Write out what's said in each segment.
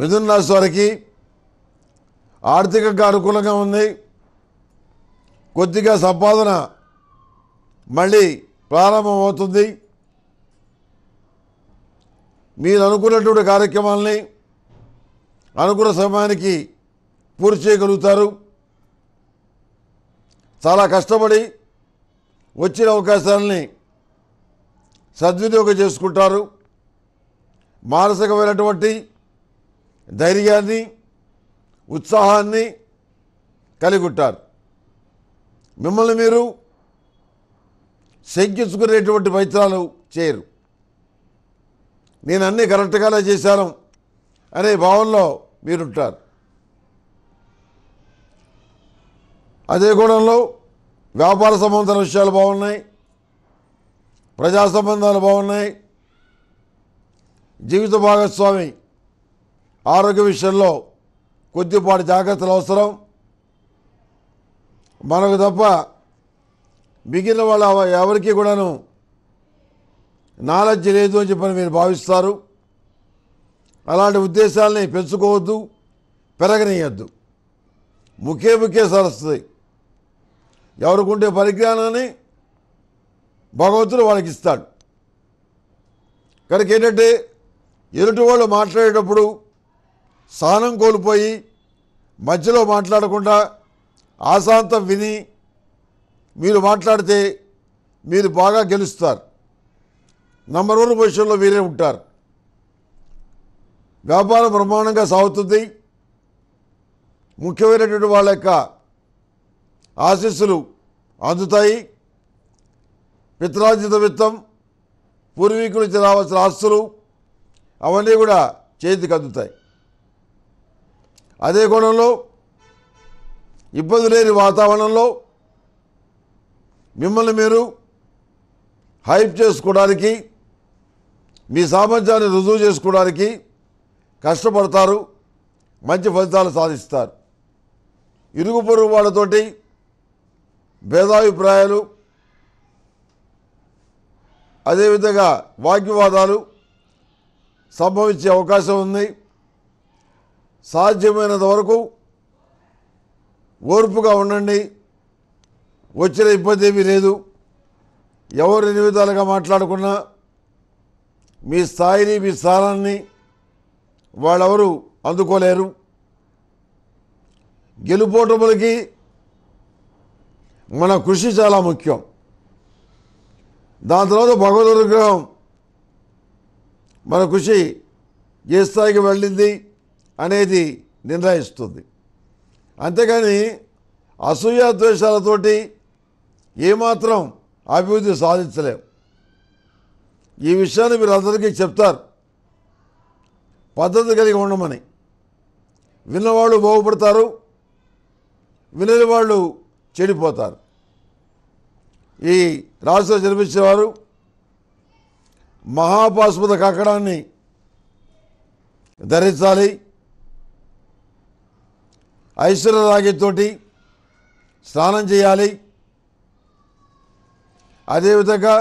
మిథున్ రాశి వారికి ఆర్థికంగా అనుకూలంగా ఉంది కొద్దిగా సంపాదన మళ్ళీ ప్రారంభమవుతుంది మీరు అనుకున్నటువంటి కార్యక్రమాలని అనుకున్న సమయానికి పూర్తి చేయగలుగుతారు చాలా కష్టపడి వచ్చిన అవకాశాలని సద్వినియోగం చేసుకుంటారు మానసికమైనటువంటి ధైర్యాన్ని ఉత్సాహాన్ని కలిగుట్టారు మిమ్మల్ని మీరు శంకించుకునేటువంటి ప్రయత్నాలు చేయరు నేను అన్నీ కరెక్ట్గానే చేశాను అనే భావంలో మీరుంటారు అదే గూడంలో వ్యాపార సంబంధాల విషయాలు బాగున్నాయి ప్రజా సంబంధాలు బాగున్నాయి జీవిత భాగస్వామి ఆరోగ్య విషయంలో కొద్దిపాటి జాగ్రత్తలు అవసరం మనకు తప్ప మిగిలిన వాళ్ళ ఎవరికి కూడాను నాలెడ్జ్ లేదు అని చెప్పని మీరు భావిస్తారు అలాంటి ఉద్దేశాలని పెంచుకోవద్దు పెరగనీయద్దు ముఖ్య ముఖ్య సరస్వతి ఉండే పరిజ్ఞానాన్ని భగవంతుడు వాళ్ళకి ఇస్తాడు కనుక ఏంటంటే ఎదుటి వాళ్ళు మాట్లాడేటప్పుడు సహనం కోల్పోయి మధ్యలో మాట్లాడకుండా ఆశాంతం విని మీరు మాట్లాడితే మీరు బాగా గెలుస్తారు నంబర్ వన్ పొజిషన్లో మీరే ఉంటారు వ్యాపారం బ్రహ్మాండంగా సాగుతుంది ముఖ్యమైనటువంటి వాళ్ళ యొక్క ఆశీస్సులు అందుతాయి పిత్రాజిత విత్తం పూర్వీకులు రావాల్సిన ఆస్తులు అవన్నీ కూడా చేతికి అందుతాయి అదే కోణంలో ఇబ్బంది లేని వాతావరణంలో మిమ్మల్ని మీరు హైప్ చేసుకోవడానికి మీ సామర్థ్యాన్ని రుజువు చేసుకోవడానికి కష్టపడతారు మంచి ఫలితాలు సాధిస్తారు ఇరుగు పొరుగు వాళ్ళతోటి భేదాభిప్రాయాలు అదేవిధంగా వాగ్వివాదాలు సంభవించే అవకాశం ఉంది సాధ్యమైనంత వరకు ఓర్పుగా ఉండండి వచ్చిన ఇబ్బంది ఏమీ లేదు ఎవరు ఎన్ని మాట్లాడుకున్నా మీ స్థాయిని మీ స్థానాన్ని వాళ్ళెవరు అందుకోలేరు గెలుపోటములకి మన కృషి చాలా ముఖ్యం దాని తర్వాత భగవద్ అనుగ్రహం మన కృషి ఏ స్థాయికి వెళ్ళింది అనేది నిర్ణయిస్తుంది అంతేకాని అసూయ ద్వేషాలతోటి ఏమాత్రం అభివృద్ధి సాధించలేం ఈ విషయాన్ని మీరు అందరికీ చెప్తారు పద్ధతి కలిగి ఉండమని విన్నవాళ్ళు బాగుపడతారు వినని వాళ్ళు చెడిపోతారు ఈ రాష్ట్ర జన్మించేవారు మహాపాస్పద కక్కడాన్ని ధరించాలి ఐశ్వర్యరాగితోటి స్నానం చేయాలి అదేవిధంగా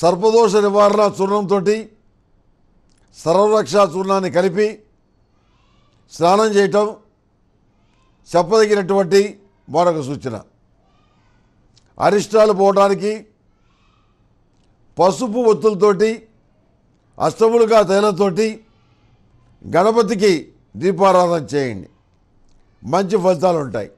సర్పదోష నివారణ చూర్ణంతో సర్వరక్ష చూర్ణాన్ని కలిపి స్నానం చేయటం చెప్పదగినటువంటి మరొక సూచన అరిష్టాలు పోవడానికి పసుపు ఒత్తులతోటి అష్టములుగా తైలంతోటి గణపతికి దీపారాధన చేయండి మంచి ఫలితాలు ఉంటాయి